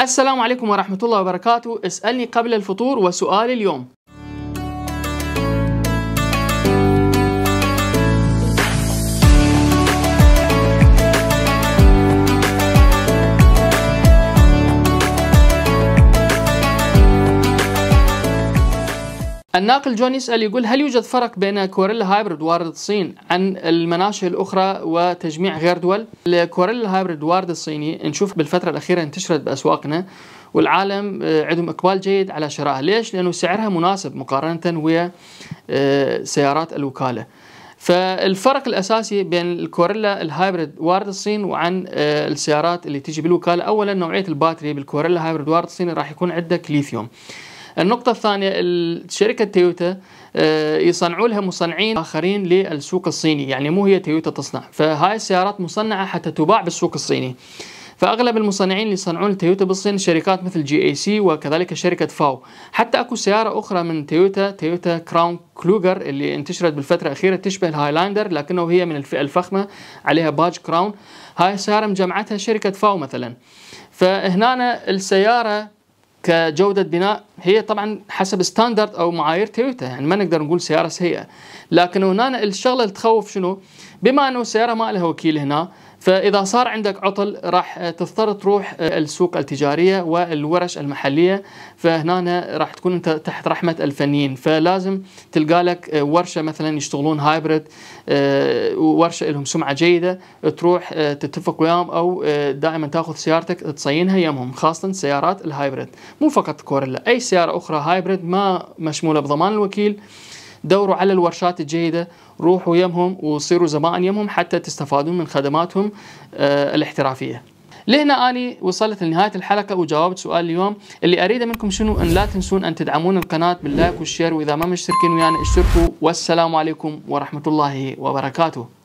السلام عليكم ورحمة الله وبركاته اسألني قبل الفطور وسؤال اليوم الناقل جون يسأل يقول هل يوجد فرق بين كوريلا هايبرد وارد الصين عن المناشئ الأخرى وتجميع غير دول؟ الكوريلا هايبرد وارد الصيني نشوف بالفترة الأخيرة انتشرت بأسواقنا والعالم آه، عندهم إقبال جيد على شرائها ليش؟ لأنه سعرها مناسب مقارنة ويا آه، سيارات الوكالة فالفرق الأساسي بين الكوريلا الهايبرد وارد الصين وعن آه، السيارات اللي تيجي بالوكالة أولا نوعية الباتري بالكوريلا هايبرد وارد الصين راح يكون عندك ليثيوم النقطة الثانية شركة تويوتا آه، يصنعوا لها مصنعين اخرين للسوق الصيني يعني مو هي تويوتا تصنع فهاي السيارات مصنعة حتى تباع بالسوق الصيني فاغلب المصنعين اللي يصنعون تويوتا بالصين شركات مثل جي اي سي وكذلك شركه فاو حتى اكو سياره اخرى من تويوتا تويوتا كراون كلوجر اللي انتشرت بالفتره الاخيره تشبه الهايلاندر لكنه هي من الفئه الفخمه عليها باج كراون هاي السياره مجمعتها شركه فاو مثلا فهنا السياره كجوده بناء هي طبعا حسب ستاندرد او معايير تويوتا يعني ما نقدر نقول سياره سيئه لكن هنا الشغله اللي تخوف شنو بما انه السياره ما لها وكيل هنا فاذا صار عندك عطل راح تضطر تروح آه، السوق التجاريه والورش المحليه فهنا راح تكون انت تحت رحمه الفنيين فلازم تلقى لك آه، ورشه مثلا يشتغلون هايبرد آه، ورشه لهم سمعه جيده تروح تتفق وياهم او دائما تاخذ سيارتك تصينها يمهم خاصه سيارات الهايبرد مو فقط كوريلا اي سياره اخرى هايبرد ما مشموله بضمان الوكيل دوروا على الورشات الجيدة روحوا يمهم وصيروا زبائن يمهم حتى تستفادون من خدماتهم آه، الاحترافية لهنا أنا وصلت لنهاية الحلقة وجاوبت سؤال اليوم اللي أريده منكم شنو أن لا تنسون أن تدعمون القناة باللايك والشير وإذا ما مشتركين ويانا اشتركوا والسلام عليكم ورحمة الله وبركاته